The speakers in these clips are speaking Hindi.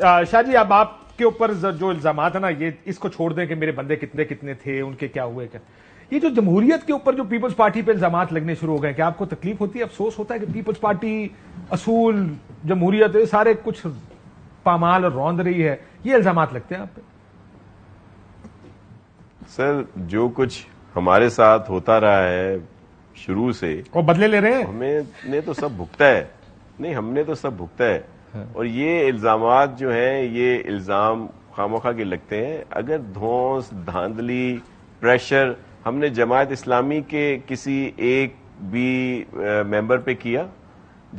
शाह जी अब आपके ऊपर जो इल्जाम है ना ये इसको छोड़ दें कि मेरे बंदे कितने कितने थे उनके क्या हुए क्या ये जो जमहूरियत के ऊपर जो पीपल्स पार्टी पे इल्जाम लगने शुरू हो गए क्या आपको तकलीफ होती है अफसोस होता है कि पीपल्स पार्टी असूल जमहूरियत सारे कुछ पामाल और रौंद रही है ये इल्जाम लगते हैं आप पे सर जो कुछ हमारे साथ होता रहा है शुरू से और बदले ले रहे हैं हमें ने तो सब भुगता है नहीं हमने तो सब भुगता है हाँ। और ये इल्जाम जो हैं ये इल्ज़ाम खामोखा के लगते हैं अगर धोस धांधली प्रेशर हमने जमात इस्लामी के किसी एक भी मेंबर पे किया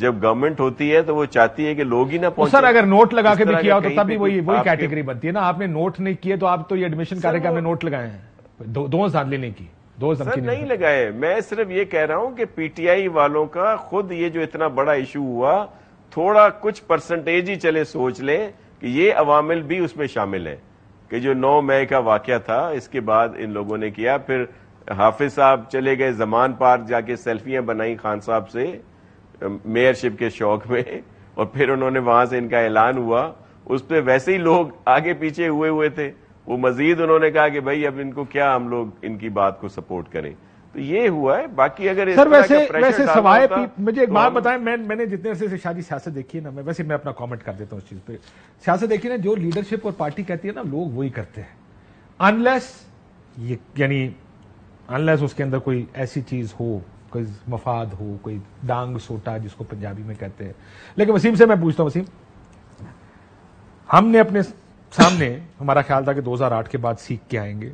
जब गवर्नमेंट होती है तो वो चाहती है कि लोग ही ना तो पहुंचे सर अगर नोट लगा के भी किया हो तो तब भी वही वही कैटेगरी बनती है ना आपने नोट नहीं किए तो आप तो ये एडमिशन कार्यक्रम में नोट लगाए हैं दो साल लेने की दो सर नहीं लगाए मैं सिर्फ ये कह रहा हूं कि पीटीआई वालों का खुद ये जो इतना बड़ा इशू हुआ थोड़ा कुछ परसेंटेज ही चले सोच लें कि ये अवामिल भी उसमें शामिल है कि जो 9 मई का वाक्य था इसके बाद इन लोगों ने किया फिर हाफिज साहब चले गए जमान पार्क जाके सेल्फियां बनाई खान साहब से मेयरशिप के शौक में और फिर उन्होंने वहां से इनका ऐलान हुआ उस पर वैसे ही लोग आगे पीछे हुए हुए थे वो मजीद उन्होंने कहा कि भाई अब इनको क्या हम लोग इनकी बात को सपोर्ट करें तो ये हुआ है बाकी अगर सर वैसे वैसे सवाए मुझे एक तो बात बताएं मैं मैंने जितने अरसे से शादी सियासत देखी है ना मैं वैसे मैं अपना कमेंट कर देता हूं उस चीज पे सियासत देखी ना जो लीडरशिप और पार्टी कहती है ना लोग वही करते हैं अनलेस ये यानी अनलेस उसके अंदर कोई ऐसी चीज हो कोई मफाद हो कोई डांग सोटा जिसको पंजाबी में कहते हैं लेकिन वसीम से मैं पूछता हूं वसीम हमने अपने सामने हमारा ख्याल था कि 2008 के बाद सीख के आएंगे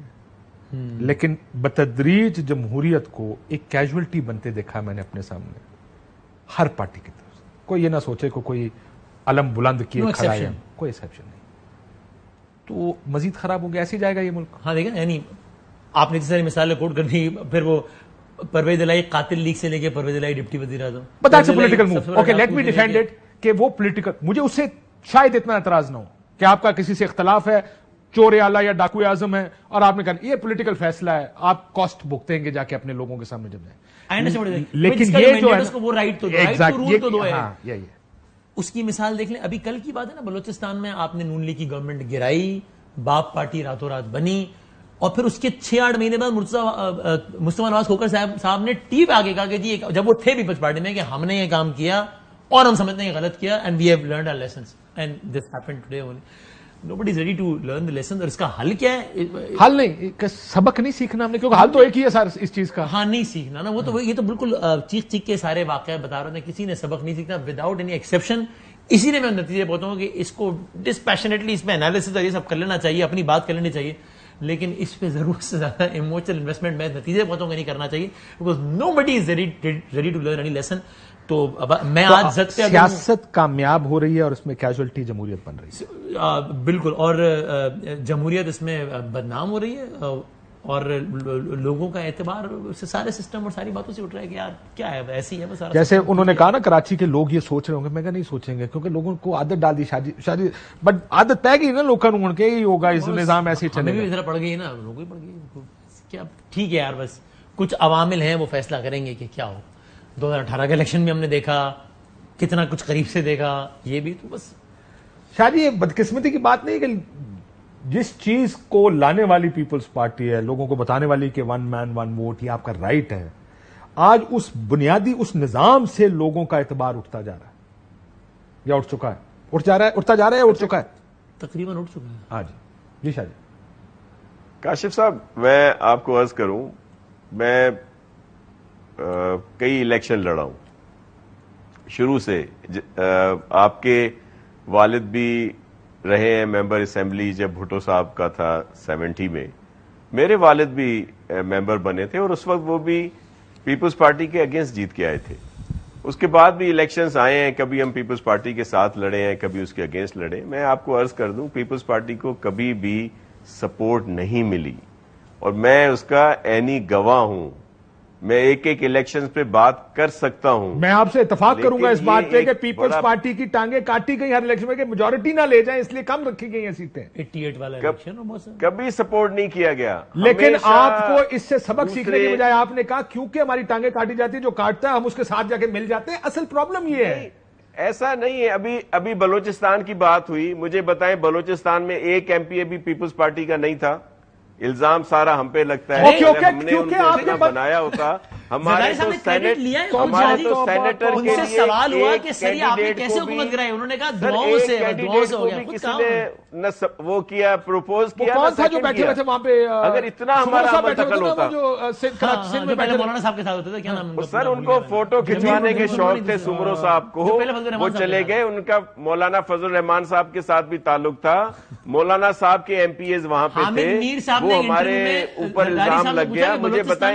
हम्म। लेकिन बतदरीज जमहूरियत को एक कैजुअलिटी बनते देखा मैंने अपने सामने हर पार्टी की तरफ से कोई ये ना सोचे को कोई अलम बुलंद किए खड़ा है कोई एक्सेप्शन नहीं तो मजीद खराब हो गया ऐसे जाएगा ये मुल्क हाँ देखें यानी आपने जिस सारी मिसाल कोट कर दी फिर वो परवेज अलाई कातिल लीग से लेके परवेज अलाई डिप्टी वजीर आजम but that's move okay let me defend it कि वो पोलिटिकल मुझे उससे शायद इतना एतराज ना हो कि आपका किसी से इख्तलाफ है चोरे आला या डाकू आजम है और आपने कहा ये पॉलिटिकल फैसला है आप कॉस्ट भुगतेंगे जाके अपने लोगों के सामने जब जाए लेकिन ये जो है वो राइट तो यही ये उसकी मिसाल देख ले अभी कल की बात है ना बलोचिस्तान में आपने नून लीग की गवर्नमेंट गिराई बाप पार्टी रातों रात बनी और फिर उसके छह आठ महीने बाद मुस्तफा नवाज खोकर साहब साहब ने टीप आगे कहा कि जी जब वो थे भी पच पार्टी में कि हमने ये काम किया और हम समझते हैं गलत किया and we have learn our lesson and this happen today only nobody is ready to learn the lesson और इसका हल क्या है हल नहीं सबक नहीं सीखना हमने क्योंकि हल तो एक ही है सर इस चीज का हाँ नहीं सीखना ना वो तो हाँ. ये तो बिल्कुल चीख चीख के सारे वाक़ बता रहे हैं किसी ने सबक नहीं सीखना विदाउट एनी एक्सेप्शन इसीलिए मैं नतीजे बोलता पहुंचाऊंगा कि इसको डिस्पैशनेटली इसमें एनालिसिस और ये सब कर लेना चाहिए अपनी बात कर लेनी चाहिए लेकिन इस पे जरूर से ज्यादा इमोशनल इन्वेस्टमेंट मैं नतीजे पहुंचूंगा नहीं करना चाहिए because nobody is ready ready to learn any lesson तो अब मैं तो आज जद पे सियासत कामयाब हो रही है और उसमें कैजुअलिटी जमहूरियत बन रही है आ, बिल्कुल और जमहूरियत इसमें बदनाम हो रही है और लोगों का एतबार उससे सारे सिस्टम और सारी बातों से उठ रहा है कि यार क्या है ऐसी है बस जैसे उन्होंने कहा ना कराची के लोग ये सोच रहे होंगे मैं क्या नहीं सोचेंगे क्योंकि लोगों को आदत डाल दी शादी शादी बट आदत तय की ना लोगों के ही होगा इस निजाम ऐसे इधर पड़ गई ना लोगों पड़ गई क्या ठीक है यार बस कुछ अवामिल हैं वो फैसला करेंगे कि क्या होगा 2018 के इलेक्शन में हमने देखा कितना कुछ करीब से देखा ये भी तो बस शायद ये बदकिस्मती की बात नहीं कि जिस चीज को लाने वाली पीपल्स पार्टी है लोगों को बताने वाली कि वन मैन वन वोट ये आपका राइट है आज उस बुनियादी उस निजाम से लोगों का एतबार उठता जा रहा है या उठ चुका है उठ जा रहा है उठता जा रहा है उठ चुका है तकरीबन उठ चुका है हाँ जी जी शाह जी काशिफ साहब मैं आपको अर्ज करूं मैं कई इलेक्शन लड़ा हूं शुरू से ज, आ, आपके वालिद भी रहे हैं मेंबर असेंबली जब भुट्टो साहब का था सेवेंटी में मेरे वालिद भी मेंबर बने थे और उस वक्त वो भी पीपल्स पार्टी के अगेंस्ट जीत के आए थे उसके बाद भी इलेक्शंस आए हैं कभी हम पीपल्स पार्टी के साथ लड़े हैं कभी उसके अगेंस्ट लड़े मैं आपको अर्ज कर दूं पीपल्स पार्टी को कभी भी सपोर्ट नहीं मिली और मैं उसका एनी गवाह हूं मैं एक एक इलेक्शन पे बात कर सकता हूं मैं आपसे इतफाक करूंगा इस बात पे कि पीपल्स पार्टी की टांगे काटी गई हर इलेक्शन में कि मेजोरिटी ना ले जाए इसलिए कम रखी गई है सीटें एट वाला इलेक्शन कभी सपोर्ट नहीं किया गया लेकिन आपको इससे सबक सीखने की बजाय आपने कहा क्योंकि हमारी टांगे काटी जाती है जो काटता है हम उसके साथ जाके मिल जाते हैं असल प्रॉब्लम ये है ऐसा नहीं है अभी अभी बलोचिस्तान की बात हुई मुझे बताएं बलोचिस्तान में एक एमपी अभी पीपुल्स पार्टी का नहीं था इल्जाम सारा हम पे लगता है क्योंकि हमने क्योंकि आपने बनाया होता हमारे तो सेनेट लिया है हमारे तो सेनेटर के लिए सवाल हुआ कि सर आपने कैसे हुकूमत कराई उन्होंने कहा दुआओं से दुआओं से हो गया खुद काम न वो किया प्रपोज किया कौन था जो बैठे हुए थे वहां पे अगर इतना हमारा होता जो सिंध सिंध हाँ, में पहले मौलाना साहब के साथ होते थे क्या नाम सर उनको फोटो खिंचवाने के शौक थे सुमरो हाँ। साहब को वो चले गए उनका मौलाना फजल रहमान साहब के साथ भी ताल्लुक था मौलाना साहब के एमपीएस वहां पे थे वो हमारे ऊपर इल्जाम लग गया मुझे बताएं